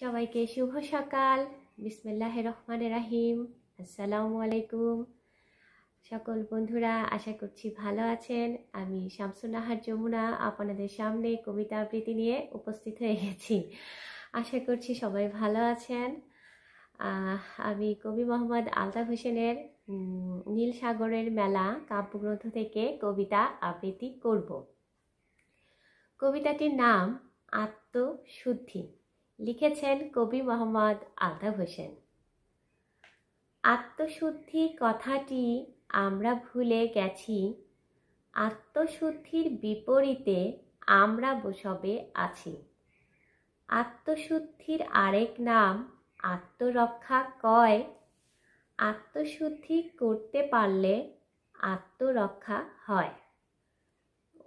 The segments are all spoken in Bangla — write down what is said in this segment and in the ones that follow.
সবাইকে শুভ সকাল বিসমিল্লাহ রহমান রাহিম আসসালামু আলাইকুম সকল বন্ধুরা আশা করছি ভালো আছেন আমি শামসুনাহার যমুনা আপনাদের সামনে কবিতা আবৃত্তি নিয়ে উপস্থিত হয়ে গেছি আশা করছি সবাই ভালো আছেন আমি কবি মোহাম্মদ আলতাফ হোসেনের নীল সাগরের মেলা কাব্যগ্রন্থ থেকে কবিতা আবৃত্তি করব কবিতাটির নাম আত্মশুদ্ধি লিখেছেন কবি মোহাম্মদ আলতাফ হোসেন আত্মশুদ্ধি কথাটি আমরা ভুলে গেছি আত্মশুদ্ধির বিপরীতে আমরা সবে আছি আত্মশুদ্ধির আরেক নাম আত্মরক্ষা কয় আত্মশুদ্ধি করতে পারলে আত্মরক্ষা হয়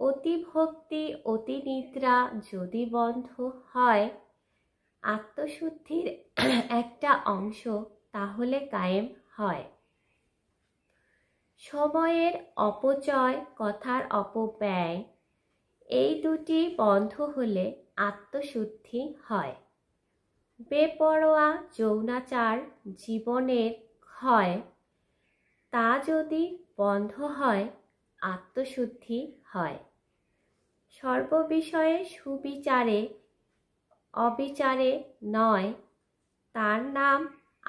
অতিভক্তি অতিনিদ্রা যদি বন্ধ হয় আত্মশুদ্ধির একটা অংশ তাহলে কায়েম হয় সময়ের অপচয় কথার অপব্যয় এই দুটি বন্ধ হলে আত্মশুদ্ধি হয় বেপরোয়া যৌনাচার জীবনের ক্ষয় তা যদি বন্ধ হয় আত্মশুদ্ধি হয় সর্ববিষয়ে সুবিচারে অবিচারে নয় তার নাম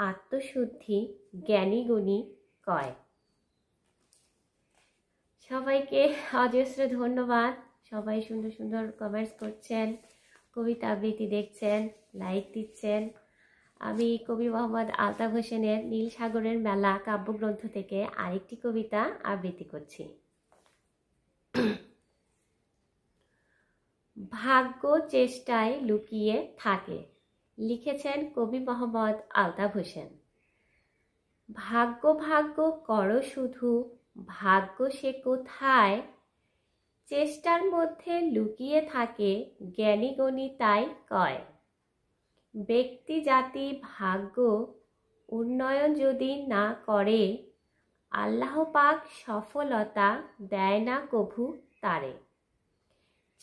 আত্মশুদ্ধি জ্ঞানীগুণী কয় সবাইকে অজস্র ধন্যবাদ সবাই সুন্দর সুন্দর কমেন্টস করছেন কবিতা আবৃত্তি দেখছেন লাইক দিচ্ছেন আমি কবি মোহাম্মদ আলতাফ হোসেনের নীল সাগরের মেলা কাব্যগ্রন্থ থেকে আরেকটি কবিতা আবৃত্তি করছি ভাগ্য চেষ্টায় লুকিয়ে থাকে লিখেছেন কবি মোহাম্মদ আলতাফ হোসেন ভাগ্য ভাগ্য কর শুধু ভাগ্য সে কোথায় চেষ্টার মধ্যে লুকিয়ে থাকে জ্ঞানী কয় ব্যক্তি জাতি ভাগ্য উন্নয়ন যদি না করে আল্লাহ পাক সফলতা দেয় না কভু তারে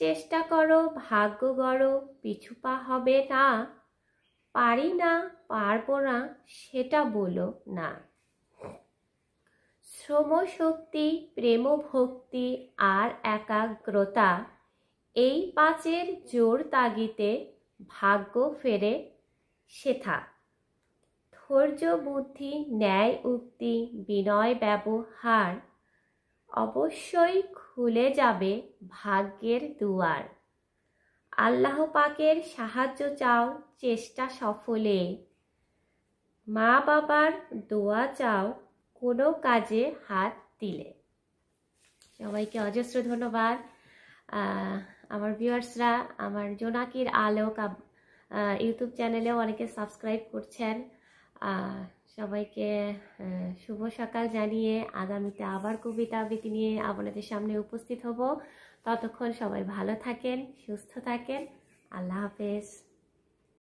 চেষ্টা করো ভাগ্য গড়ো পিছুপা হবে না পারি না পারবো না সেটা বলো না শ্রমশক্তি প্রেম ভক্তি আর একাগ্রতা এই পাঁচের জোর তাগিতে ভাগ্য ফেরে শেথা ধৈর্য বুদ্ধি ন্যায় উক্তি বিনয় ব্যবহার অবশ্যই খুলে যাবে ভাগ্যের দুয়ার আল্লাহ পাকের সাহায্য চাও চেষ্টা সফলে মা বাবার দোয়া চাও কোনো কাজে হাত দিলে সবাইকে অজস্র ধন্যবাদ আমার ভিউয়ার্সরা আমার জোনাকির আলোক ইউটিউব চ্যানেলেও অনেকে সাবস্ক্রাইব করছেন সবাইকে শুভ সকাল জানিয়ে আগামীতে আবার কবিতা আবৃত্তি নিয়ে আপনাদের সামনে উপস্থিত হব ততক্ষণ সবাই ভালো থাকেন সুস্থ থাকেন আল্লাহ হাফেজ